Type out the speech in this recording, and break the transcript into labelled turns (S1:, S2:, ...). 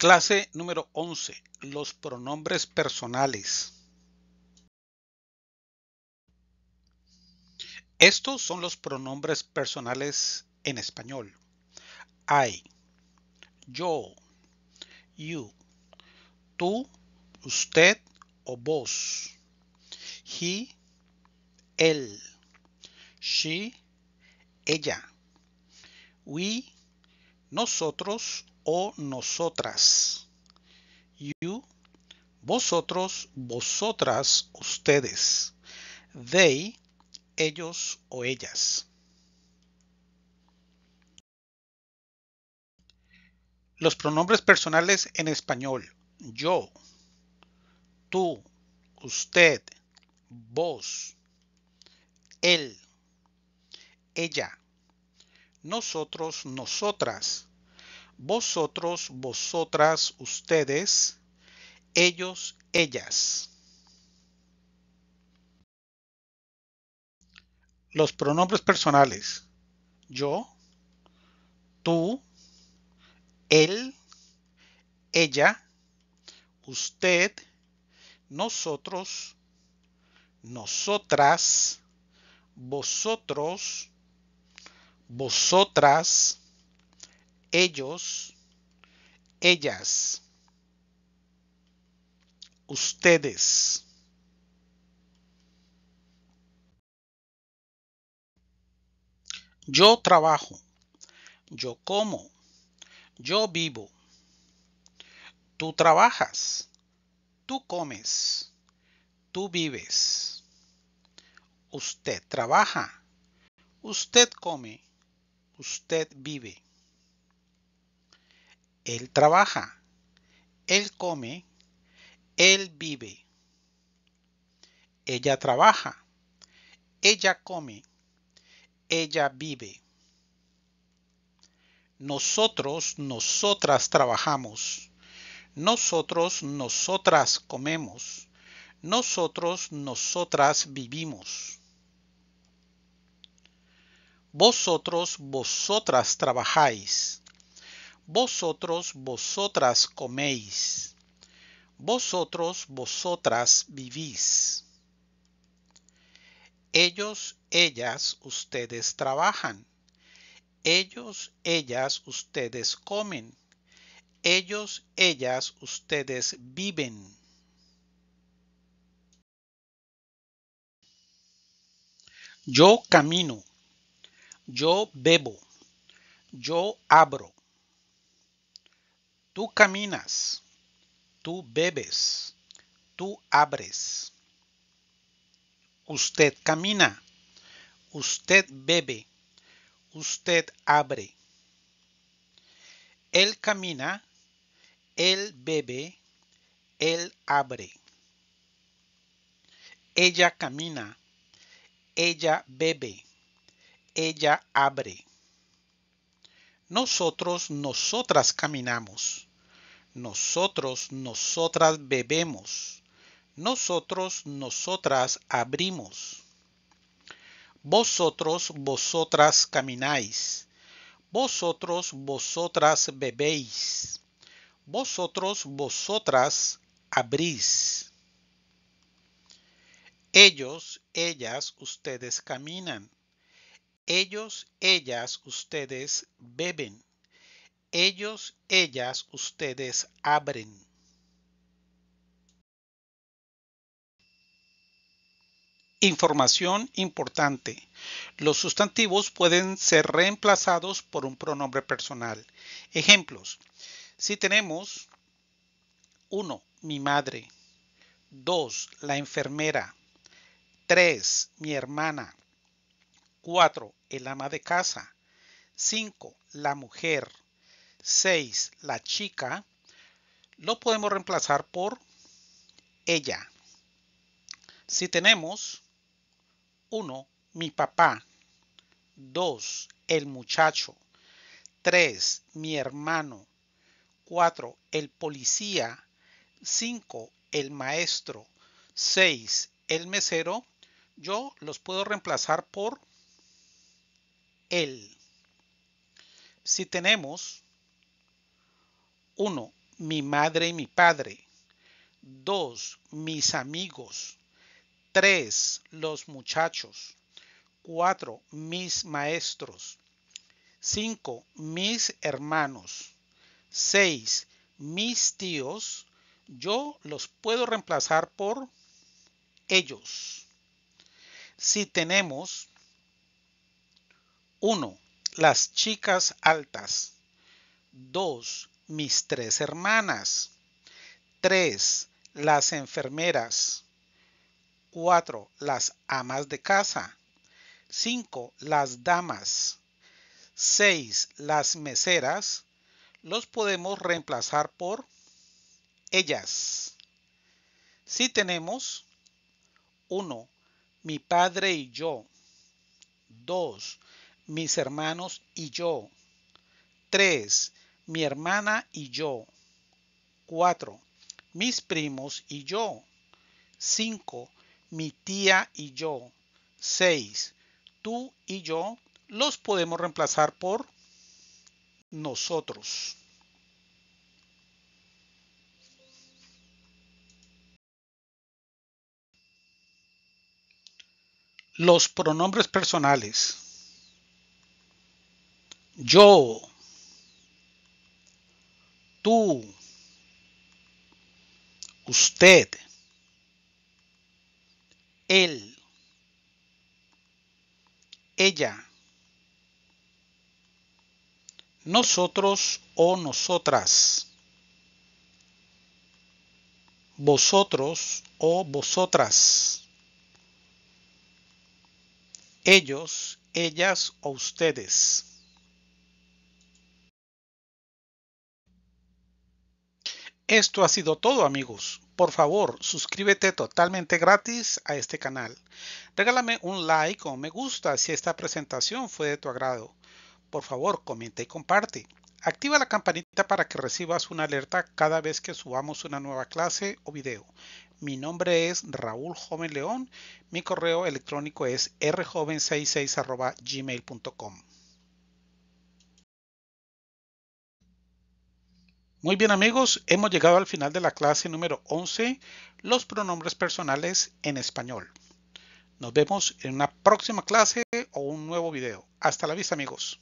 S1: Clase número 11. Los pronombres personales. Estos son los pronombres personales en español. I, yo, you, tú, usted o vos. He, él. She, ella. We, nosotros o nosotras. You, vosotros, vosotras, ustedes. They, ellos o ellas. Los pronombres personales en español. Yo, tú, usted, vos, él, ella, nosotros, nosotras, vosotros, vosotras, ustedes, ellos, ellas. Los pronombres personales. Yo, tú, él, ella, usted, nosotros, nosotras, vosotros, vosotras, ellos, ellas, ustedes. Yo trabajo, yo como, yo vivo. Tú trabajas, tú comes, tú vives. Usted trabaja, usted come, usted vive. Él trabaja, él come, él vive. Ella trabaja, ella come, ella vive. Nosotros, nosotras trabajamos. Nosotros, nosotras comemos. Nosotros, nosotras vivimos. Vosotros, vosotras trabajáis vosotros, vosotras coméis. Vosotros, vosotras vivís. Ellos, ellas, ustedes trabajan. Ellos, ellas, ustedes comen. Ellos, ellas, ustedes viven. Yo camino. Yo bebo. Yo abro. Tú caminas, tú bebes, tú abres. Usted camina, usted bebe, usted abre. Él camina, él bebe, él abre. Ella camina, ella bebe, ella abre. Nosotros, nosotras caminamos nosotros, nosotras bebemos. Nosotros, nosotras abrimos. Vosotros, vosotras camináis. Vosotros, vosotras bebéis. Vosotros, vosotras abrís. Ellos, ellas, ustedes caminan. Ellos, ellas, ustedes beben ellos, ellas, ustedes abren. Información importante. Los sustantivos pueden ser reemplazados por un pronombre personal. Ejemplos. Si tenemos 1. Mi madre. 2. La enfermera. 3. Mi hermana. 4. El ama de casa. 5. La mujer. 6, la chica, lo podemos reemplazar por ella. Si tenemos 1, mi papá, 2, el muchacho, 3, mi hermano, 4, el policía, 5, el maestro, 6, el mesero, yo los puedo reemplazar por él. Si tenemos 1. Mi madre y mi padre. 2. Mis amigos. 3. Los muchachos. 4. Mis maestros. 5. Mis hermanos. 6. Mis tíos. Yo los puedo reemplazar por ellos. Si tenemos 1. Las chicas altas. 2 mis tres hermanas. 3. Las enfermeras. 4. Las amas de casa. 5. Las damas. 6. Las meseras. Los podemos reemplazar por ellas. Si tenemos 1. Mi padre y yo. 2. Mis hermanos y yo. 3 mi hermana y yo. 4. Mis primos y yo. 5. Mi tía y yo. 6. Tú y yo los podemos reemplazar por nosotros. Los pronombres personales. Yo, tú, usted, él, ella, nosotros o nosotras, vosotros o vosotras, ellos, ellas o ustedes. Esto ha sido todo amigos. Por favor, suscríbete totalmente gratis a este canal. Regálame un like o me gusta si esta presentación fue de tu agrado. Por favor, comenta y comparte. Activa la campanita para que recibas una alerta cada vez que subamos una nueva clase o video. Mi nombre es Raúl Joven León. Mi correo electrónico es rjoven66.gmail.com. Muy bien amigos, hemos llegado al final de la clase número 11, los pronombres personales en español. Nos vemos en una próxima clase o un nuevo video. Hasta la vista amigos.